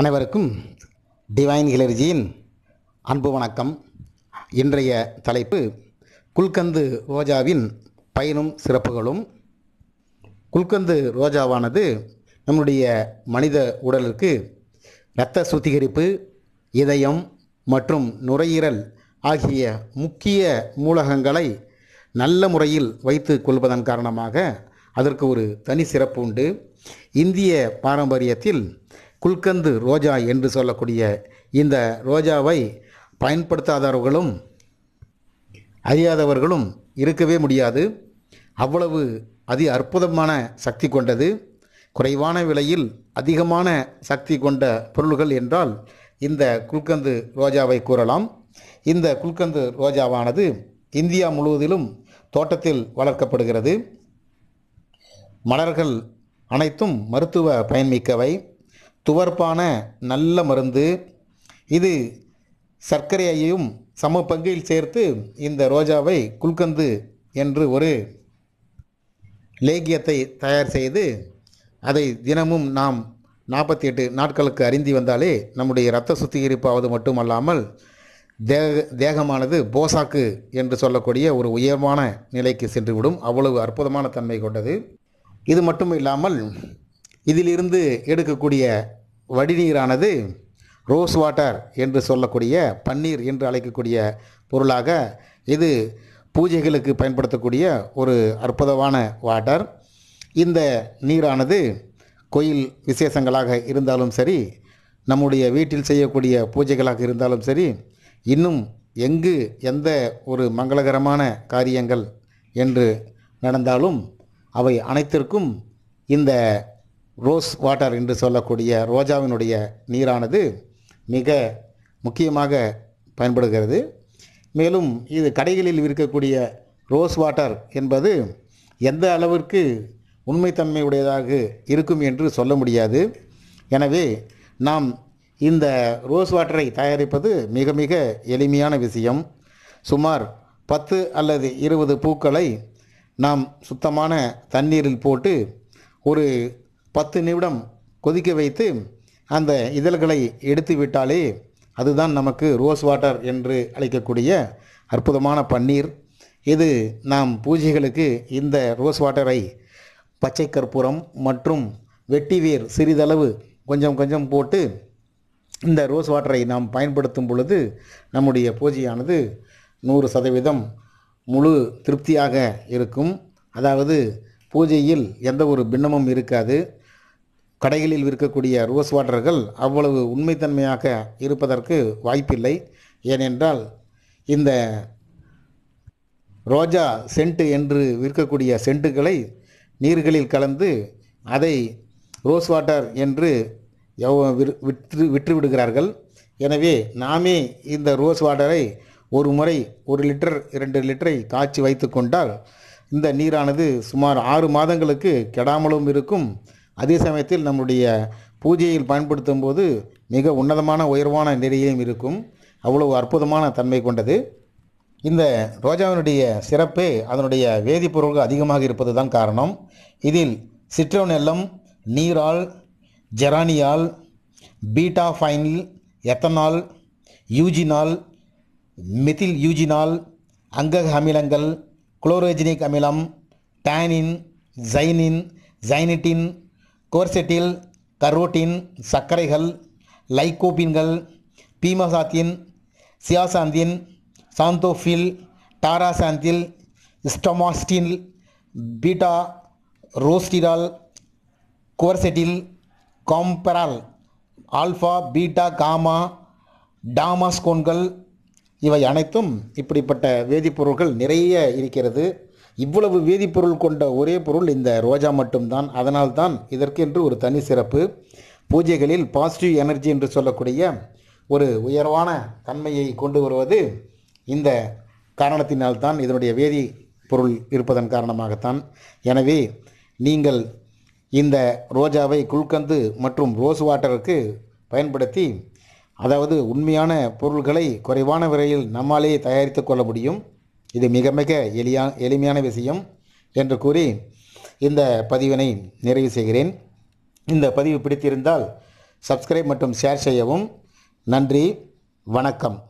அனைவருக்கும் டிவைன் ஹிலர்ஜியின் அன்பு வணக்கம் இன்றைய தலைப்பு குல்கந்து ரோஜாவின் பயனும் சிறப்புகளும் குல்கந்து ரோஜாவானது நம்முடைய மனித உடலுக்கு இரத்த சுத்திகரிப்பு இதயம் மற்றும் நுரையீரல் ஆகிய முக்கிய மூலகங்களை நல்ல முறையில் வைத்து கொள்வதன் காரணமாக அதற்கு ஒரு தனி சிறப்பு உண்டு இந்திய பாரம்பரியத்தில் குல்கந்து ரோஜா என்று சொல்லக்கூடிய இந்த ரோஜாவை பயன்படுத்தாதவர்களும் அறியாதவர்களும் இருக்கவே முடியாது அவ்வளவு அதி அற்புதமான சக்தி கொண்டது குறைவான விலையில் அதிகமான சக்தி கொண்ட பொருள்கள் என்றால் இந்த குல்கந்து ரோஜாவை கூறலாம் இந்த குல்கந்து ரோஜாவானது இந்தியா முழுவதிலும் தோட்டத்தில் வளர்க்கப்படுகிறது மலர்கள் அனைத்தும் மருத்துவ பயன்மிக்கவை துவர்ப்பான நல்ல மருந்து இது சர்க்கரையையும் சம பங்கில் சேர்த்து இந்த ரோஜாவை குல்கந்து என்று ஒரு லேகியத்தை தயார் செய்து அதை தினமும் நாம் நாற்பத்தி எட்டு நாட்களுக்கு அறிந்தி வந்தாலே நம்முடைய இரத்த சுத்திகரிப்பாவது மட்டுமல்லாமல் தேக தேகமானது போசாக்கு என்று சொல்லக்கூடிய ஒரு உயர்வான நிலைக்கு சென்றுவிடும் அவ்வளவு அற்புதமான தன்மை கொண்டது இது மட்டும் இல்லாமல் இதிலிருந்து எடுக்கக்கூடிய வடிநீரானது ரோஸ் வாட்டர் என்று சொல்லக்கூடிய பன்னீர் என்று அழைக்கக்கூடிய பொருளாக இது பூஜைகளுக்கு பயன்படுத்தக்கூடிய ஒரு அற்புதமான வாட்டர் இந்த நீரானது கோயில் விசேஷங்களாக இருந்தாலும் சரி நம்முடைய வீட்டில் செய்யக்கூடிய பூஜைகளாக இருந்தாலும் சரி இன்னும் எங்கு எந்த ஒரு மங்களகரமான காரியங்கள் என்று நடந்தாலும் அவை அனைத்திற்கும் இந்த ரோஸ் வாட்டர் என்று சொல்லக்கூடிய ரோஜாவினுடைய நீரானது மிக முக்கியமாக பயன்படுகிறது மேலும் இது கடைகளில் இருக்கக்கூடிய ரோஸ் வாட்டர் என்பது எந்த அளவிற்கு உண்மைத்தன்மை உடையதாக இருக்கும் என்று சொல்ல முடியாது எனவே நாம் இந்த ரோஸ் வாட்டரை தயாரிப்பது மிக மிக எளிமையான விஷயம் சுமார் பத்து அல்லது இருபது பூக்களை நாம் சுத்தமான தண்ணீரில் போட்டு ஒரு பத்து நிமிடம் கொதிக்க வைத்து அந்த இதழ்களை எடுத்து விட்டாலே அதுதான் நமக்கு ரோஸ் வாட்டர் என்று அழைக்கக்கூடிய அற்புதமான பன்னீர் இது நாம் பூஜைகளுக்கு இந்த ரோஸ் வாட்டரை பச்சை கற்பூரம் மற்றும் வெட்டிவேர் சிறிதளவு கொஞ்சம் கொஞ்சம் போட்டு இந்த ரோஸ் வாட்டரை நாம் பயன்படுத்தும் பொழுது நம்முடைய பூஜையானது நூறு சதவீதம் முழு திருப்தியாக இருக்கும் அதாவது பூஜையில் எந்த ஒரு பின்னமும் இருக்காது கடைகளில் விற்கக்கூடிய ரோஸ் வாட்டர்கள் அவ்வளவு உண்மைத்தன்மையாக இருப்பதற்கு வாய்ப்பில்லை ஏனென்றால் இந்த ரோஜா சென்ட்டு என்று விற்கக்கூடிய சென்ட்டுகளை நீர்களில் கலந்து அதை ரோஸ் வாட்டர் என்று எவ் விற்று விற்றுவிடுகிறார்கள் எனவே நாமே இந்த ரோஸ் வாட்டரை ஒரு முறை ஒரு லிட்டர் இரண்டு லிட்டரை காய்ச்சி வைத்து கொண்டால் இந்த நீரானது சுமார் ஆறு மாதங்களுக்கு கெடாமலும் இருக்கும் அதே சமயத்தில் நம்முடைய பூஜையில் பயன்படுத்தும் போது மிக உன்னதமான உயர்வான நிலையிலும் இருக்கும் அவ்வளவு அற்புதமான தன்மை கொண்டது இந்த ரோஜாவினுடைய சிறப்பே அதனுடைய வேதிப்பொருள்கள் அதிகமாக இருப்பது தான் காரணம் இதில் citronellal nerol geraniol beta phenyl ethanol eugenol methyl eugenol அங்கக அமிலங்கள் குளோரோஜினிக் அமிலம் டேனின் ஜைனின் ஜைனிட்டின் கோர்செட்டில் கரோட்டின் சர்க்கரைகள் லைகோபின்கள் பீமசாத்தின் சியாசாந்தின் சாந்தோஃபில் டாராசாந்தில் ஸ்டமாஸ்டின் பீட்டா ரோஸ்டிரால் quercetin kaempferol alpha beta gamma டாமாஸ்கோன்கள் இவை அனைத்தும் இப்படிப்பட்ட வேதிப்பொருட்கள் நிறைய இருக்கிறது இவ்வளவு வேதிப்பொருள் கொண்ட ஒரே பொருள் இந்த ரோஜா மட்டும்தான் அதனால்தான் இதற்கென்று ஒரு தனி சிறப்பு பூஜைகளில் பாசிட்டிவ் எனர்ஜி என்று சொல்லக்கூடிய ஒரு உயர்வான தன்மையை கொண்டு வருவது இந்த காரணத்தினால்தான் இதனுடைய வேதி பொருள் இருப்பதன் காரணமாகத்தான் எனவே நீங்கள் இந்த ரோஜாவை குல்கந்து மற்றும் ரோஸ் வாட்டருக்கு பயன்படுத்தி அதாவது உண்மையான பொருள்களை குறைவான விரையில் நம்மாலேயே தயாரித்து கொள்ள முடியும் இது மிக மிக எளியா எளிமையான விஷயம் என்று கூறி இந்த பதிவினை நிறைவு செய்கிறேன் இந்த பதிவு பிடித்திருந்தால் சப்ஸ்கிரைப் மற்றும் ஷேர் செய்யவும் நன்றி வணக்கம்